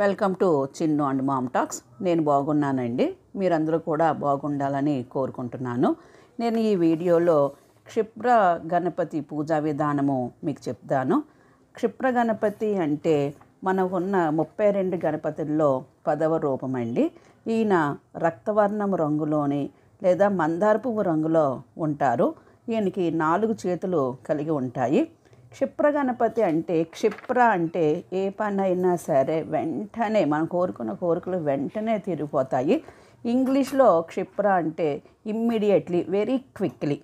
welcome to Chinnu and mom talks నేను బాగున్నానండి మీరందరూ కూడా బాగుండాలని కోరుకుంటున్నాను నేను ఈ వీడియోలో క్షిప్ర గణపతి పూజా విధానము మీకు చెప్తాను క్షిప్ర గణపతి అంటే మనకున్న ముప్పై రెండు గణపతుల్లో పదవ రూపం అండి ఈయన రక్తవర్ణం రంగులోని లేదా మందారపు రంగులో ఉంటారు ఈయనకి నాలుగు చేతులు కలిగి ఉంటాయి క్షిప్ర గణపతి అంటే క్షిప్ర అంటే ఏ పనైనా సరే వెంటనే మనం కోరుకున్న కోరికలు వెంటనే తీరిపోతాయి ఇంగ్లీష్లో క్షిప్ర అంటే ఇమ్మీడియట్లీ వెరీ క్విక్లీ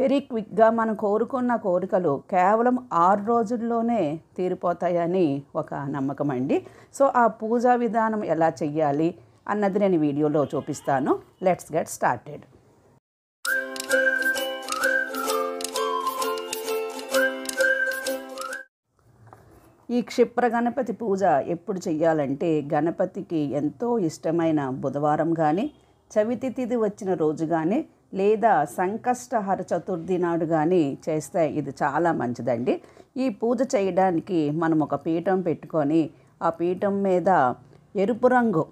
వెరీ క్విక్గా మనం కోరుకున్న కోరికలు కేవలం ఆరు రోజుల్లోనే తీరిపోతాయని ఒక నమ్మకం అండి సో ఆ పూజా విధానం ఎలా చెయ్యాలి అన్నది నేను వీడియోలో చూపిస్తాను లెట్స్ గెట్ స్టార్టెడ్ ఈ క్షిప్ర గణపతి పూజ ఎప్పుడు చెయ్యాలంటే గణపతికి ఎంతో ఇష్టమైన బుధవారం కానీ చవితి తిథి వచ్చిన రోజు కానీ లేదా సంకష్టహర చతుర్థి నాడు కానీ చేస్తే ఇది చాలా మంచిదండి ఈ పూజ చేయడానికి మనం ఒక పీఠం పెట్టుకొని ఆ పీఠం మీద ఎరుపు రంగు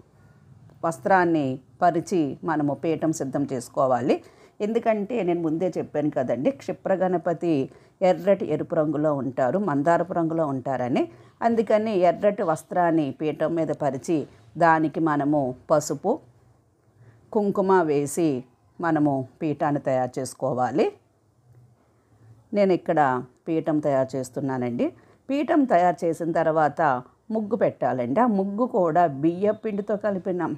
వస్త్రాన్ని పరిచి మనము పీఠం సిద్ధం చేసుకోవాలి ఎందుకంటే నేను ముందే చెప్పాను కదండి క్షిప్ర గణపతి ఎర్రటి ఎరుపు రంగులో ఉంటారు మందారపు రంగులో ఉంటారని అందుకని ఎర్రటి వస్త్రాన్ని పీఠం మీద పరిచి దానికి మనము పసుపు కుంకుమ వేసి మనము పీఠాన్ని తయారు చేసుకోవాలి నేను ఇక్కడ పీఠం తయారు చేస్తున్నానండి పీఠం తయారు చేసిన తర్వాత ముగ్గు పెట్టాలండి ఆ ముగ్గు కూడా బియ్య పిండితో కలిపినాం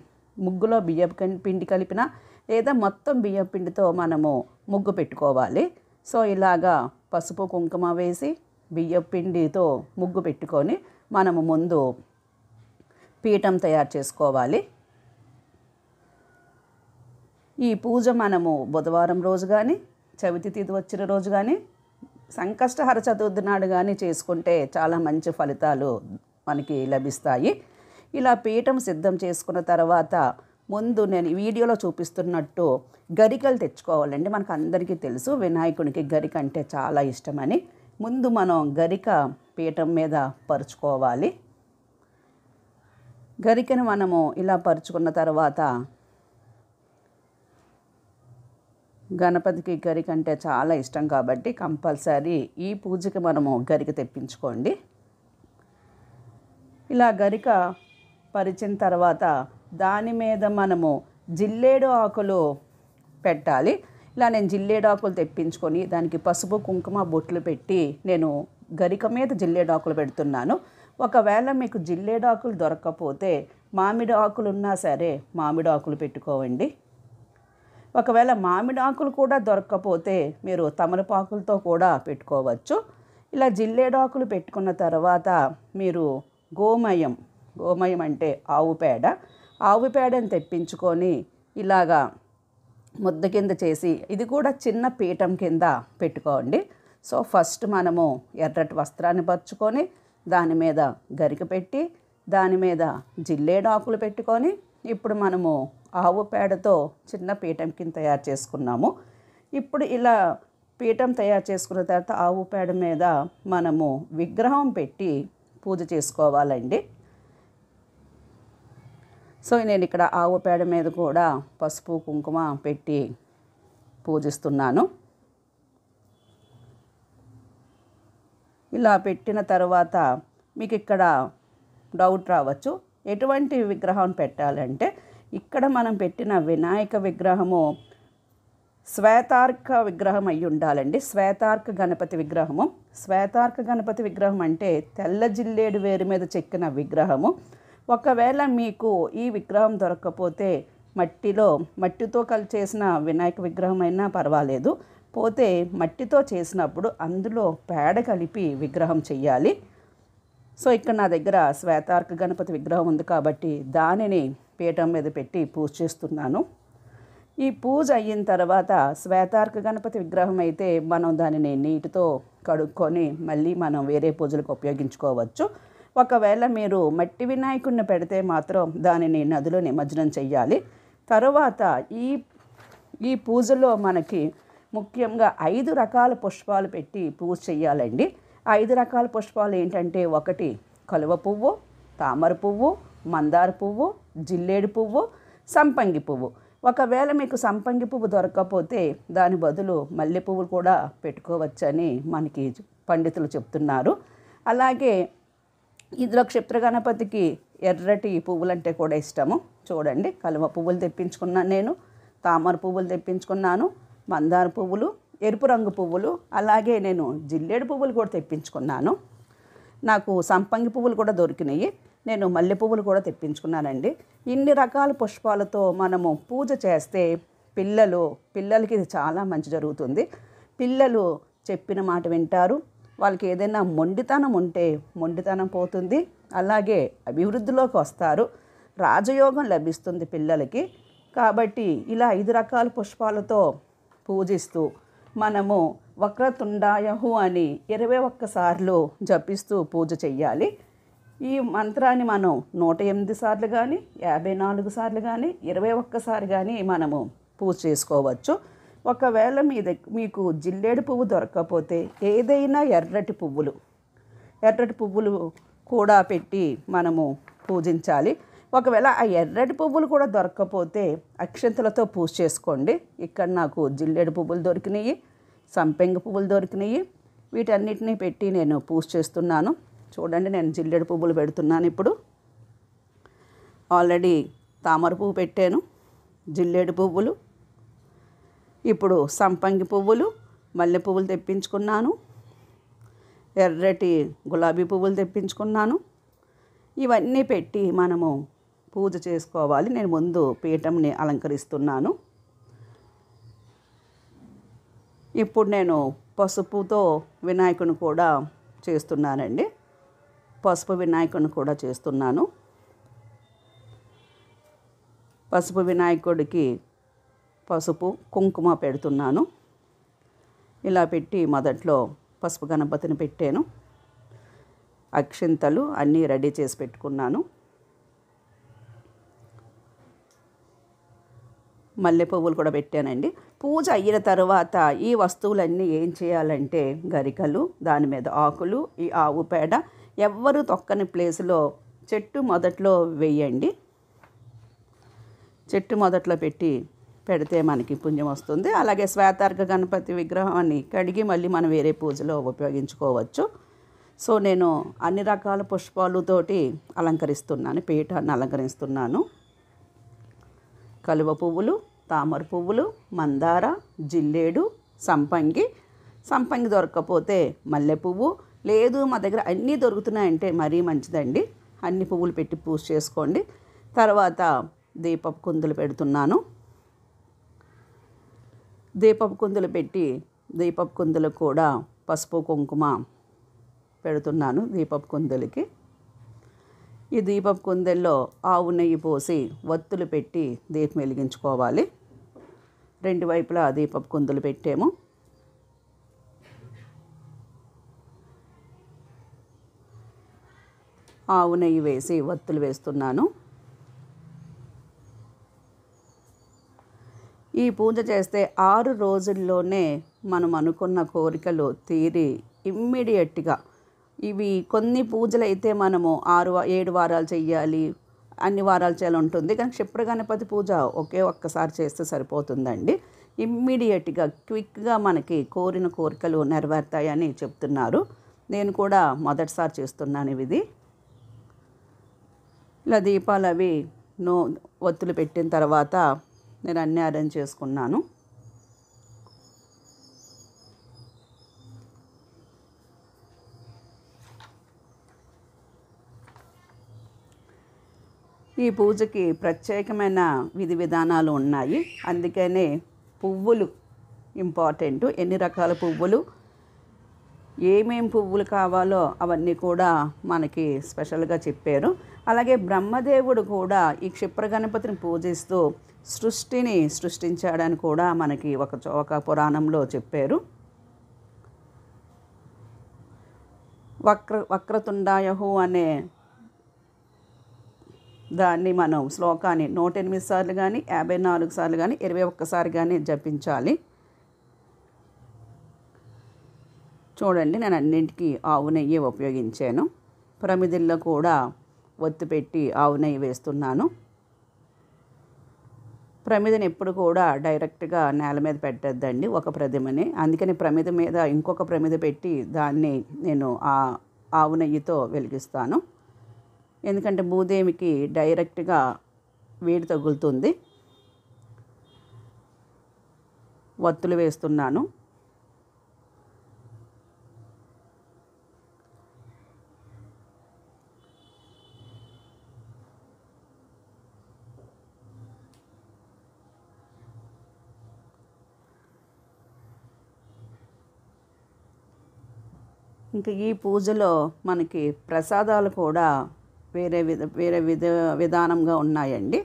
ముగ్గులో బియ్యం పిండి కలిపిన లేదా మొత్తం బియ్యం పిండితో మనము ముగ్గు పెట్టుకోవాలి సో ఇలాగా పసుపు కుంకుమ వేసి బియ్యం పిండితో ముగ్గు పెట్టుకొని మనము ముందు పీఠం తయారు చేసుకోవాలి ఈ పూజ మనము బుధవారం రోజు కానీ చవితి తిథి వచ్చిన రోజు కానీ సంకష్టహర చతుర్థి నాడు కానీ చేసుకుంటే చాలా మంచి ఫలితాలు మనకి లభిస్తాయి ఇలా పీఠం సిద్ధం చేసుకున్న తర్వాత ముందు నేను వీడియోలో చూపిస్తున్నట్టు గరికలు తెచ్చుకోవాలండి మనకు అందరికీ తెలుసు వినాయకునికి గరిక అంటే చాలా ఇష్టమని ముందు మనం గరిక పీఠం మీద పరుచుకోవాలి గరికను మనము ఇలా పరుచుకున్న తర్వాత గణపతికి గరిక అంటే చాలా ఇష్టం కాబట్టి కంపల్సరీ ఈ పూజకి మనము గరిక తెప్పించుకోండి ఇలా గరిక పరిచిన తర్వాత దాని మీద మనము జిల్లేడు ఆకులు పెట్టాలి ఇలా నేను జిల్లేడు ఆకులు తెప్పించుకొని దానికి పసుపు కుంకుమ బొట్లు పెట్టి నేను గరిక మీద జిల్లేడు ఆకులు పెడుతున్నాను ఒకవేళ మీకు జిల్లేడు ఆకులు దొరకకపోతే మామిడి ఆకులు ఉన్నా సరే మామిడి ఆకులు పెట్టుకోవండి ఒకవేళ మామిడి ఆకులు కూడా దొరకకపోతే మీరు తమలపాకులతో కూడా పెట్టుకోవచ్చు ఇలా జిల్లేడాకులు పెట్టుకున్న తర్వాత మీరు గోమయం గోమయం అంటే ఆవు పేడ ఆవు పేడని తెప్పించుకొని ఇలాగా ముద్ద కింద చేసి ఇది కూడా చిన్న పీఠం కింద పెట్టుకోండి సో ఫస్ట్ మనము ఎర్రటి వస్త్రాన్ని పరుచుకొని దాని మీద గరిక పెట్టి దాని మీద జిల్లేడాకులు పెట్టుకొని ఇప్పుడు మనము ఆవు పేడతో చిన్న పీఠం కింద తయారు చేసుకున్నాము ఇప్పుడు ఇలా పీఠం తయారు చేసుకున్న తర్వాత ఆవు పేడ మీద మనము విగ్రహం పెట్టి పూజ చేసుకోవాలండి సో నేను ఇక్కడ ఆవు పేడ మీద కూడా పసుపు కుంకుమ పెట్టి పూజిస్తున్నాను ఇలా పెట్టిన తర్వాత మీకు ఇక్కడ డౌట్ రావచ్చు ఎటువంటి విగ్రహం పెట్టాలంటే ఇక్కడ మనం పెట్టిన వినాయక విగ్రహము శ్వేతార్క విగ్రహం అయి ఉండాలండి శ్వేతార్క గణపతి విగ్రహము శ్వేతార్క గణపతి విగ్రహం అంటే తెల్ల జిల్లేడు వేరు మీద చెక్కిన విగ్రహము ఒకవేళ మీకు ఈ విగ్రహం దొరకకపోతే మట్టిలో మట్టితో కలిసి చేసిన వినాయక విగ్రహం అయినా పర్వాలేదు పోతే మట్టితో చేసినప్పుడు అందులో పేడ కలిపి విగ్రహం చెయ్యాలి సో ఇక్కడ నా దగ్గర శ్వేతార్క గణపతి విగ్రహం ఉంది కాబట్టి దానిని పీఠం మీద పెట్టి పూజ చేస్తున్నాను ఈ పూజ అయిన తర్వాత శ్వేతార్క గణపతి విగ్రహం అయితే మనం దానిని నీటితో కడుక్కొని మళ్ళీ మనం వేరే పూజలకు ఉపయోగించుకోవచ్చు ఒకవేళ మీరు మట్టి వినాయకుడిని పెడితే మాత్రం దానిని నదిలో నిమజ్జనం చేయాలి తర్వాత ఈ ఈ పూజలో మనకి ముఖ్యంగా ఐదు రకాల పుష్పాలు పెట్టి పూజ చేయాలండి ఐదు రకాల పుష్పాలు ఏంటంటే ఒకటి కలువ పువ్వు తామర పువ్వు మందార పువ్వు జిల్లేడు పువ్వు సంపంగి పువ్వు ఒకవేళ మీకు సంపంగి పువ్వు దొరకకపోతే దాని బదులు మల్లె పువ్వులు కూడా పెట్టుకోవచ్చని మనకి పండితులు చెప్తున్నారు అలాగే ఇందులో క్షిప్ర గణపతికి ఎర్రటి పువ్వులంటే కూడా ఇష్టము చూడండి కలువ పువ్వులు తెప్పించుకున్నాను నేను తామర పువ్వులు తెప్పించుకున్నాను మందార పువ్వులు ఎరుపు రంగు పువ్వులు అలాగే నేను జిల్లేడు పువ్వులు కూడా తెప్పించుకున్నాను నాకు సంపంగి పువ్వులు కూడా దొరికినాయి నేను మల్లె పువ్వులు కూడా తెప్పించుకున్నానండి ఇన్ని రకాల పుష్పాలతో మనము పూజ చేస్తే పిల్లలు పిల్లలకి ఇది చాలా మంచి జరుగుతుంది పిల్లలు చెప్పిన మాట వింటారు వాళ్ళకి ఏదైనా మొండితనం ఉంటే మొండితనం పోతుంది అలాగే అభివృద్ధిలోకి వస్తారు రాజయోగం లభిస్తుంది పిల్లలకి కాబట్టి ఇలా ఐదు రకాల పుష్పాలతో పూజిస్తూ మనము వక్రతుండాయహు అని ఇరవై ఒక్కసార్లు జపిస్తూ పూజ చెయ్యాలి ఈ మంత్రాన్ని మనం నూట ఎనిమిది సార్లు కానీ యాభై నాలుగు సార్లు కానీ ఇరవై ఒక్కసారి కానీ మనము పూజ చేసుకోవచ్చు ఒకవేళ మీ మీకు జిల్లేడు పువ్వు దొరకకపోతే ఏదైనా ఎర్రటి పువ్వులు ఎర్రటి పువ్వులు కూడా పెట్టి మనము పూజించాలి ఒకవేళ ఆ ఎర్రటి పువ్వులు కూడా దొరకకపోతే అక్షంతలతో పూజ చేసుకోండి ఇక్కడ నాకు జిల్లేడు పువ్వులు దొరికినాయి సంపెంగ పువ్వులు దొరికినాయి వీటన్నిటినీ పెట్టి నేను పూజ చేస్తున్నాను చూడండి నేను జిల్లేడు పువ్వులు పెడుతున్నాను ఇప్పుడు ఆల్రెడీ తామర పువ్వు పెట్టాను జిల్లేడు పువ్వులు ఇప్పుడు సంపంగి పువ్వులు మల్లె పువ్వులు తెప్పించుకున్నాను ఎర్రటి గులాబీ పువ్వులు తెప్పించుకున్నాను ఇవన్నీ పెట్టి మనము పూజ చేసుకోవాలి నేను ముందు పీఠంని అలంకరిస్తున్నాను ఇప్పుడు నేను పసుపుతో వినాయకుని కూడా చేస్తున్నానండి పసుపు వినాయకుని కూడా చేస్తున్నాను పసుపు వినాయకుడికి పసుపు కుంకుమ పెడుతున్నాను ఇలా పెట్టి మొదట్లో పసుపు గణపతిని పెట్టాను అక్షింతలు అన్నీ రెడీ చేసి పెట్టుకున్నాను మల్లె పువ్వులు కూడా పెట్టానండి పూజ అయిన తర్వాత ఈ వస్తువులన్నీ ఏం చేయాలంటే గరికలు దాని మీద ఆకులు ఈ ఆవు పేడ ఎవ్వరు తొక్కని ప్లేస్లో చెట్టు మొదట్లో వేయండి చెట్టు మొదట్లో పెట్టి పెడితే మనకి పుణ్యం వస్తుంది అలాగే శ్వేతార్ఘ గణపతి విగ్రహాన్ని కడిగి మళ్ళీ మనం వేరే పూజలో ఉపయోగించుకోవచ్చు సో నేను అన్ని రకాల పుష్పాలతోటి అలంకరిస్తున్నాను పీఠాన్ని అలంకరిస్తున్నాను కలువ పువ్వులు తామర పువ్వులు మందార జిల్లేడు సంపంగి సంపంగి దొరకకపోతే మల్లె పువ్వు లేదు మా దగ్గర అన్నీ దొరుకుతున్నాయంటే మరీ మంచిదండి అన్ని పువ్వులు పెట్టి పూజ చేసుకోండి తర్వాత దీపపు కుందులు పెడుతున్నాను దీపపు కుందులు పెట్టి దీపపు కుందులు కూడా పసుపు కుంకుమ పెడుతున్నాను దీపపు కుందులకి ఈ దీపపు కుందెల్లో ఆవు నెయ్యి పోసి వత్తులు పెట్టి దీపం వెలిగించుకోవాలి రెండు వైపులా దీపపు కుందులు పెట్టాము ఆవు నెయ్యి వేసి వత్తులు వేస్తున్నాను ఈ పూజ చేస్తే ఆరు రోజుల్లోనే మనం అనుకున్న కోరికలు తీరి ఇమ్మీడియట్గా ఇవి కొన్ని పూజలు అయితే మనము ఆరు ఏడు వారాలు చెయ్యాలి అన్ని వారాలు చేయాలి ఉంటుంది కానీ క్షిప్ర గణపతి పూజ ఒకే ఒక్కసారి చేస్తే సరిపోతుందండి ఇమ్మీడియట్గా క్విక్గా మనకి కోరిన కోరికలు నెరవేరుతాయని చెప్తున్నారు నేను కూడా మొదటిసారి చేస్తున్నాను ఇది ఇలా దీపాలు అవి నో ఒత్తులు పెట్టిన తర్వాత నేను అన్నీ అరేంజ్ చేసుకున్నాను ఈ పూజకి ప్రత్యేకమైన విధి విధానాలు ఉన్నాయి అందుకనే పువ్వులు ఇంపార్టెంట్ ఎన్ని రకాల పువ్వులు ఏమేం పువ్వులు కావాలో అవన్నీ కూడా మనకి స్పెషల్గా చెప్పారు అలాగే బ్రహ్మదేవుడు కూడా ఈ క్షిప్ర గణపతిని పూజిస్తూ సృష్టిని సృష్టించాడని కూడా మనకి ఒక ఒక పురాణంలో చెప్పారు వక్ర వక్రతుండాయహు అనే దాన్ని మనం శ్లోకాన్ని నూట ఎనిమిది సార్లు కానీ యాభై నాలుగు సార్లు కానీ ఇరవై ఒక్కసారి కానీ జపించాలి చూడండి నేను అన్నింటికీ ఆవు నెయ్యి ఉపయోగించాను ప్రమిదిల్లో కూడా ఒత్తి పెట్టి ఆవు నెయ్యి వేస్తున్నాను ప్రమిదని ఎప్పుడు కూడా డైరెక్ట్గా నేల మీద పెట్టద్దండి ఒక ప్రమిదని అందుకని ప్రమిద మీద ఇంకొక ప్రమిద పెట్టి దాన్ని నేను ఆ ఆవు నెయ్యితో వెలిగిస్తాను ఎందుకంటే భూదేవికి డైరెక్ట్గా వేడి తగులుతుంది వత్తులు వేస్తున్నాను ఇంకా ఈ పూజలో మనకి ప్రసాదాలు కూడా వేరే విధ వేరే విధ విధానంగా ఉన్నాయండి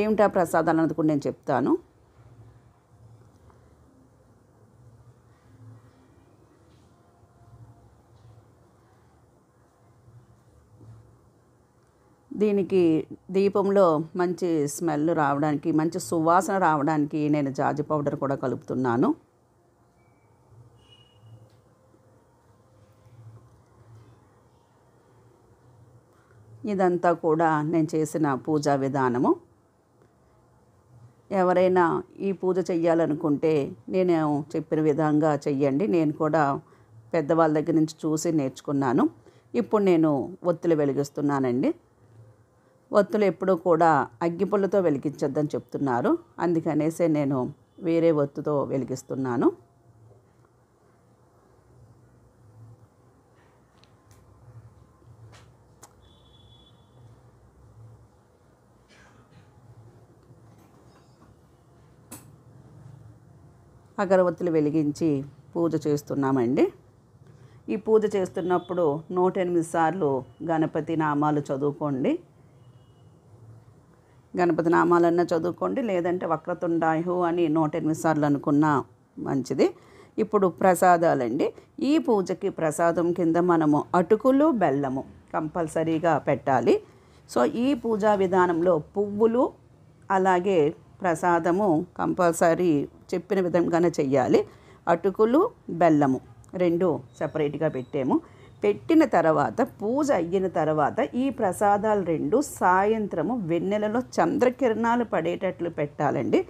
ఏమిటా ప్రసాదాలు అన్నది కూడా నేను చెప్తాను దీనికి దీపంలో మంచి స్మెల్ రావడానికి మంచి సువాసన రావడానికి నేను జాజి పౌడర్ కూడా కలుపుతున్నాను ఇదంతా కూడా నేను చేసిన పూజా విధానము ఎవరైనా ఈ పూజ చెయ్యాలనుకుంటే నేను చెప్పిన విధంగా చెయ్యండి నేను కూడా పెద్దవాళ్ళ దగ్గర నుంచి చూసి నేర్చుకున్నాను ఇప్పుడు నేను ఒత్తులు వెలిగిస్తున్నానండి ఒత్తులు ఎప్పుడూ కూడా అగ్గిపుల్లతో వెలిగించొద్దని చెప్తున్నారు అందుకనేసే నేను వేరే ఒత్తుతో వెలిగిస్తున్నాను అగరవత్తులు వెలిగించి పూజ చేస్తున్నామండి ఈ పూజ చేస్తున్నప్పుడు నూట ఎనిమిది సార్లు గణపతి నామాలు చదువుకోండి గణపతి నామాలన్నా చదువుకోండి లేదంటే వక్రతుండాయు అని నూట ఎనిమిది సార్లు అనుకున్నా మంచిది ఇప్పుడు ప్రసాదాలండి ఈ పూజకి ప్రసాదం కింద మనము అటుకులు బెల్లము కంపల్సరీగా పెట్టాలి సో ఈ పూజా విధానంలో పువ్వులు అలాగే ప్రసాదము కంపల్సరీ చెప్పిన విధంగానే చెయ్యాలి అటుకులు బెల్లము రెండు సపరేట్గా పెట్టాము పెట్టిన తర్వాత పూజ అయిన తర్వాత ఈ ప్రసాదాలు రెండు సాయంత్రము వెన్నెలలో చంద్రకిరణాలు పడేటట్లు పెట్టాలండి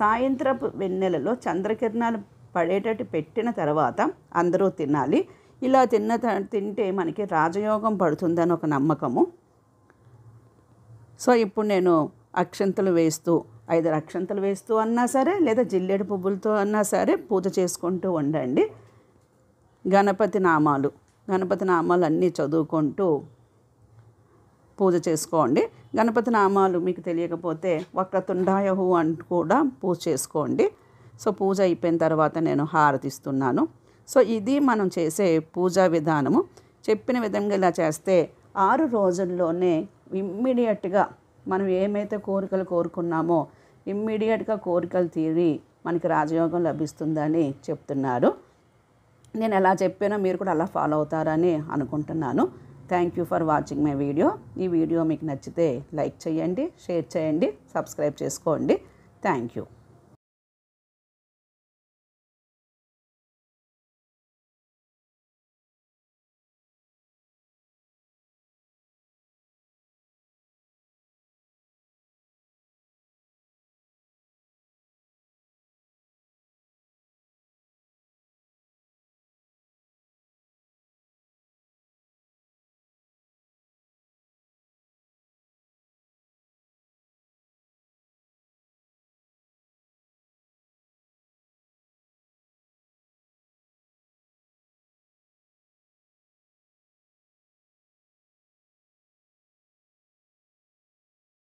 సాయంత్రపు వెన్నెలలో చంద్రకిరణాలు పడేటట్టు పెట్టిన తర్వాత అందరూ తినాలి ఇలా తిన్న తింటే మనకి రాజయోగం పడుతుందని ఒక నమ్మకము సో ఇప్పుడు నేను అక్షంతలు వేస్తూ ఐదు రక్షంతలు వేస్తూ అన్నా సరే లేదా జిల్లేడు పువ్వులతో అన్నా సరే పూజ చేసుకుంటూ ఉండండి గణపతి నామాలు గణపతి నామాలు అన్నీ చదువుకుంటూ పూజ చేసుకోండి గణపతి నామాలు మీకు తెలియకపోతే వక్రతుండాయహు అంటూ కూడా పూజ చేసుకోండి సో పూజ అయిపోయిన తర్వాత నేను హారతిస్తున్నాను సో ఇది మనం చేసే పూజా విధానము చెప్పిన విధంగా ఇలా చేస్తే ఆరు రోజుల్లోనే ఇమ్మీడియట్గా మనం ఏమైతే కోరికలు కోరుకున్నామో ఇమ్మీడియట్గా కోరికలు తీరి మనకి రాజయోగం లభిస్తుందని చెప్తున్నారు నేను ఎలా చెప్పానో మీరు కూడా అలా ఫాలో అవుతారని అనుకుంటున్నాను thank you for watching my video ఈ వీడియో మీకు నచ్చితే లైక్ చేయండి షేర్ చేయండి సబ్స్క్రైబ్ చేసుకోండి థ్యాంక్ యూ